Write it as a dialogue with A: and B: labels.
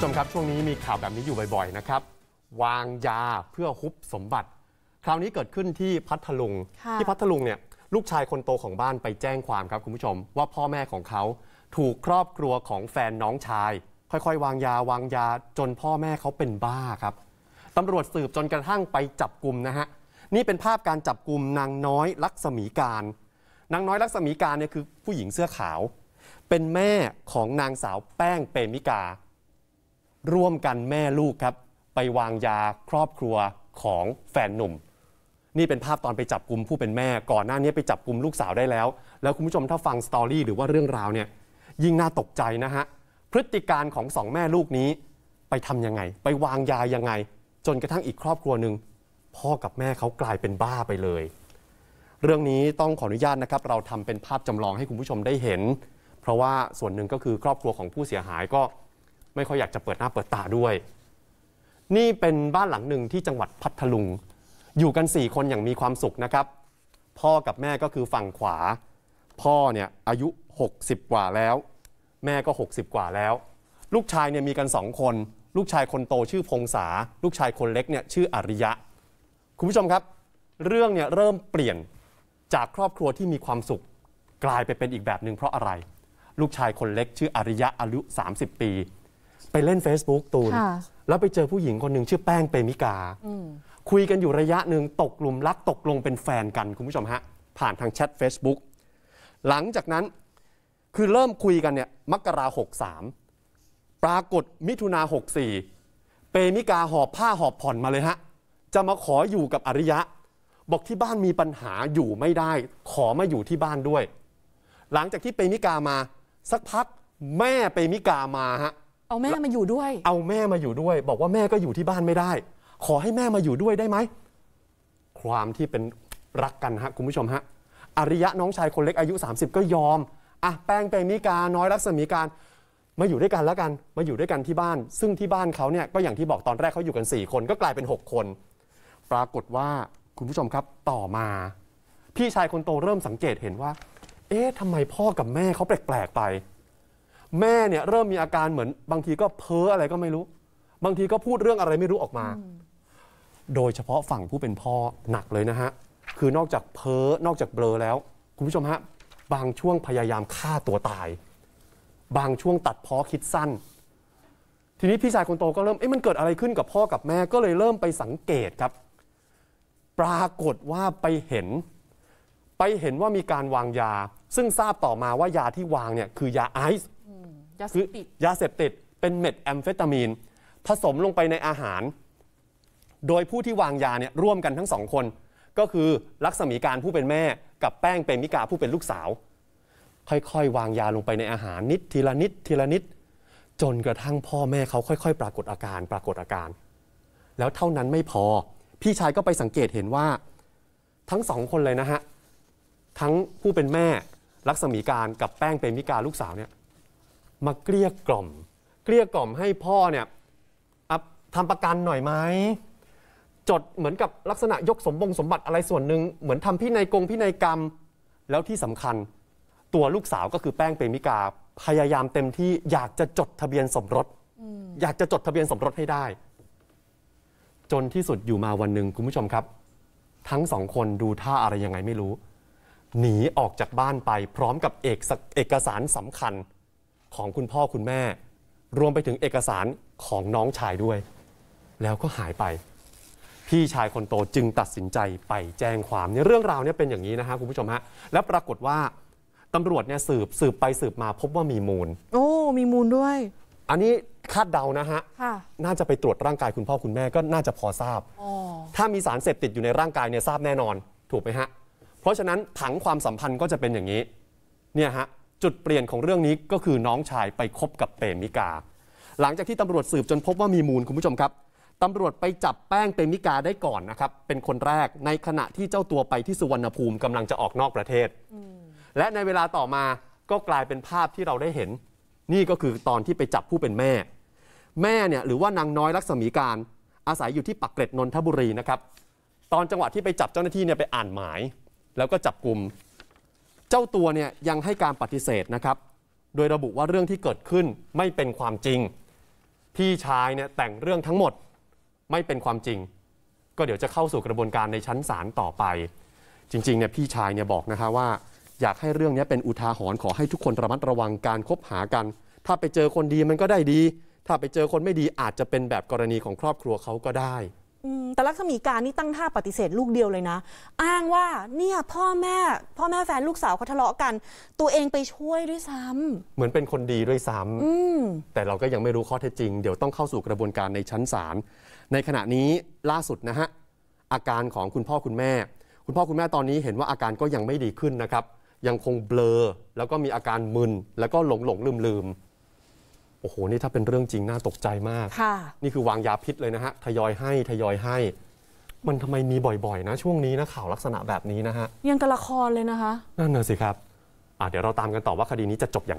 A: ผู้ชมครับ ช่วงนี้มีข่าวแบบนี้อยู่บ่อยๆ นะครับ วางยาเพื่อฮุบสมบัติ คราวนี้เกิดขึ้นที่พัทลุง ที่พัทลุงเนี่ยลูกชายคนโตของบ้านไปแจ้งความครับคุณผู้ชม ว่าพ่อแม่ของเขาถูกครอบครัวของแฟนน้องชาย ค่อยๆวางยาวางยาจนพ่อแม่เขาเป็นบ้าครับตำรวจสืบจนกระทั่งไปจับกลุ่มนะฮะนี่เป็นภาพการจับกลุ่มนางน้อยลักษมีการ นางน้อยลักษมีการเนี่ยคือ ผู้หญิงเสื้อขาว เป็นแม่ของนางสาวแป้งเปมิการ่วมกันแม่ลูกครับไปวางยาครอบครัวของแฟนหนุ่ม นี่เป็นภาพตอนไปจับกลุ่มผู้เป็นแม่ก่อนหน้านี้ไปจับกลุ่มลูกสาวได้แล้ว แล้วคุณผู้ชมถ้าฟังสตอรี่หรือว่าเรื่องราวเนี่ยยิ่งน่าตกใจนะฮะ พฤติการของสองแม่ลูกนี้ไปทำยังไง ไปวางยายังไง จนกระทั่งอีกครอบครัวหนึ่งพ่อกับแม่เขากลายเป็นบ้าไปเลย เรื่องนี้ต้องขออนุญาตนะครับเราทำเป็นภาพจำลองให้คุณผู้ชมได้เห็น เพราะว่าส่วนหนึ่งก็คือครอบครัวของผู้เสียหายก็ไม่ค่อยอยากจะเปิดหน้าเปิดตาด้วย นี่เป็นบ้านหลังหนึ่งที่จังหวัดพัทลุง อยู่กัน 4 คนอย่างมีความสุขนะครับ พ่อกับแม่ก็คือฝั่งขวา พ่อเนี่ยอายุ 60 กว่าแล้ว แม่ก็ 60 กว่าแล้ว ลูกชายเนี่ยมีกันสองคน ลูกชายคนโตชื่อพงษาลูกชายคนเล็กเนี่ยชื่ออริยะ คุณผู้ชมครับ เรื่องเนี่ยเริ่มเปลี่ยนจากครอบครัวที่มีความสุขกลายไปเป็นอีกแบบหนึ่งเพราะอะไร ลูกชายคนเล็กชื่ออริยะอายุ 30 ปีไปเล่น Facebook ตูน แล้วไปเจอผู้หญิงคนหนึ่งชื่อแป้งเปมิกา คุยกันอยู่ระยะหนึ่งตกหลุมรักตกลงเป็นแฟนกันคุณผู้ชมฮะ ผ่านทางแชท Facebook หลังจากนั้นคือเริ่มคุยกันเนี่ยมกราหกสามปรากฏมิถุนาหกสี่เปมิกาหอบ ผ้าหอบผ่อนมาเลยฮะ จะมาขออยู่กับอริยะ บอกที่บ้านมีปัญหาอยู่ไม่ได้ ขอมาอยู่ที่บ้านด้วย หลังจากที่เปมิกามาสักพักแม่เปมิกามาฮะเอาแม่มาอยู่ด้วย เอาแม่มาอยู่ด้วย บอกว่าแม่ก็อยู่ที่บ้านไม่ได้ ขอให้แม่มาอยู่ด้วยได้ไหมความที่เป็นรักกันฮะ คุณผู้ชมฮะอริยะน้องชายคนเล็กอายุ 30 ก็ยอมอ่ะแป้งเปงนิการน้อยรักสมีการมาอยู่ด้วยกันแล้วกัน มาอยู่ด้วยกันที่บ้าน ซึ่งที่บ้านเขาเนี่ยก็อย่างที่บอกตอนแรกเขาอยู่กัน 4 คนก็กลายเป็น 6 คน ปรากฏว่าคุณผู้ชมครับต่อมา พี่ชายคนโตเริ่มสังเกตเห็นว่า เอ๊ะทำไมพ่อกับแม่เขาแปลกๆไปแม่เนี่ยเริ่มมีอาการเหมือน บางทีก็เพ้ออะไรก็ไม่รู้ บางทีก็พูดเรื่องอะไรไม่รู้ออกมา โดยเฉพาะฝั่งผู้เป็นพ่อหนักเลยนะฮะคือนอกจากเพ้อนอกจากเบลอแล้วคุณผู้ชมฮะบางช่วงพยายามฆ่าตัวตาย บางช่วงตัดเพ้อคิดสั้น ทีนี้พี่ชายคนโตก็เริ่มเอ๊ะมันเกิดอะไรขึ้นกับพ่อกับแม่ก็เลยเริ่มไปสังเกตครับ ปรากฏว่าไปเห็นไปเห็นว่ามีการวางยา ซึ่งทราบต่อมาว่ายาที่วางเนี่ยคือยาไอซ์ยาเสพติดยาเสพติดเป็นเม็ดแอมเฟตามีนผสมลงไปในอาหาร โดยผู้ที่วางยาเนี่ยร่วมกันทั้งสองคน ก็คือลักษมีการผู้เป็นแม่กับแป้งเปรมิกาผู้เป็นลูกสาว ค่อย ๆ วางยาลงไปในอาหารนิด ทีละนิด ทีละนิด จนกระทั่งพ่อแม่เขาค่อย ๆ ปรากฏอาการปรากฏอาการ แล้วเท่านั้นไม่พอพี่ชายก็ไปสังเกตเห็นว่าทั้งสองคนเลยนะฮะทั้งผู้เป็นแม่ลักษมีการกับแป้งเปรมิกาลูกสาวเนี่ยมาเกลี้ยกล่อม เกลี้ยกล่อมให้พ่อเนี่ยทำประกันหน่อยไหมจดเหมือนกับลักษณะยกสมบงสมบัติอะไรส่วนหนึ่งเหมือนทำพินัยกงพินัยกรรมแล้วที่สำคัญ ตัวลูกสาวก็คือแป้งเปรมิกาพยายามเต็มที่ อยากจะจดทะเบียนสมรสอยากจะจดทะเบียนสมรสให้ได้ จนที่สุดอยู่มาวันหนึ่งคุณผู้ชมครับ ทั้งสองคนดูท่าอะไรยังไงไม่รู้ หนีออกจากบ้านไปพร้อมกับเอกเอกสารสำคัญของคุณพ่อคุณแม่ รวมไปถึงเอกสารของน้องชายด้วย แล้วก็หายไป พี่ชายคนโตจึงตัดสินใจไปแจ้งความเนี่ยเรื่องราวเนี่ยเป็นอย่างนี้นะฮะคุณผู้ชมฮะและปรากฏว่าตำรวจเนี่ยสืบสืบไปสืบมาพบว่ามีมูลโอ้มีมูลด้วย อันนี้คาดเดานะฮะค่ะน่าจะไปตรวจร่างกายคุณพ่อคุณแม่ก็น่าจะพอทราบอ๋อถ้ามีสารเสพติดอยู่ในร่างกายเนี่ยทราบแน่นอน ถูกไหมฮะเพราะฉะนั้นผังความสัมพันธ์ก็จะเป็นอย่างนี้ เนี่ยฮะจุดเปลี่ยนของเรื่องนี้ก็คือน้องชายไปคบกับเปรมิกา หลังจากที่ตำรวจสืบจนพบว่ามีมูลคุณผู้ชมครับ ตำรวจไปจับแป้งเปรมิกาได้ก่อนนะครับ เป็นคนแรกในขณะที่เจ้าตัวไปที่สุวรรณภูมิกำลังจะออกนอกประเทศ และในเวลาต่อมาก็กลายเป็นภาพที่เราได้เห็น นี่ก็คือตอนที่ไปจับผู้เป็นแม่ แม่เนี่ยหรือว่านางน้อยลักษมีการ อาศัยอยู่ที่ปักเกร็ดนนทบุรีนะครับ ตอนจังหวะที่ไปจับเจ้าหน้าที่เนี่ยไปอ่านหมาย แล้วก็จับกลุ่มเจ้าตัวเนี่ยยังให้การปฏิเสธนะครับ โดยระบุว่าเรื่องที่เกิดขึ้นไม่เป็นความจริง พี่ชายเนี่ยแต่งเรื่องทั้งหมดไม่เป็นความจริง ก็เดี๋ยวจะเข้าสู่กระบวนการในชั้นศาลต่อไป จริงๆเนี่ยพี่ชายเนี่ยบอกนะคะว่า อยากให้เรื่องนี้เป็นอุทาหรณ์ขอให้ทุกคนระมัดระวังการคบหากัน ถ้าไปเจอคนดีมันก็ได้ดี ถ้าไปเจอคนไม่ดีอาจจะเป็นแบบกรณีของครอบครัวเขาก็ได้แต่ลักษมีการนี่ตั้งท่าปฏิเสธลูกเดียวเลยนะ อ้างว่าเนี่ยพ่อแม่ พ่อแม่แฟนลูกสาวเขาทะเลาะกัน ตัวเองไปช่วยด้วยซ้ำ เหมือนเป็นคนดีด้วยซ้ำแต่เราก็ยังไม่รู้ข้อเท็จจริงเดี๋ยวต้องเข้าสู่กระบวนการในชั้นศาลในขณะนี้ล่าสุดนะฮะอาการของคุณพ่อคุณแม่ คุณพ่อคุณแม่ตอนนี้เห็นว่าอาการก็ยังไม่ดีขึ้นนะครับยังคงเบลอ แล้วก็มีอาการมึน แล้วก็หลงหลงลืมลืมโอ้โห นี่ถ้าเป็นเรื่องจริง น่าตกใจมาก นี่คือวางยาพิษเลยนะฮะ ทยอยให้ ทยอยให้ มันทำไมมีบ่อย ๆ นะ ช่วงนี้นะข่าวลักษณะแบบนี้นะฮะ ยังกระละครเลยนะคะนั่นน่ะสิครับ อ่าเดี๋ยวเราตามกันต่อว่าคดีนี้จะจบอย่าง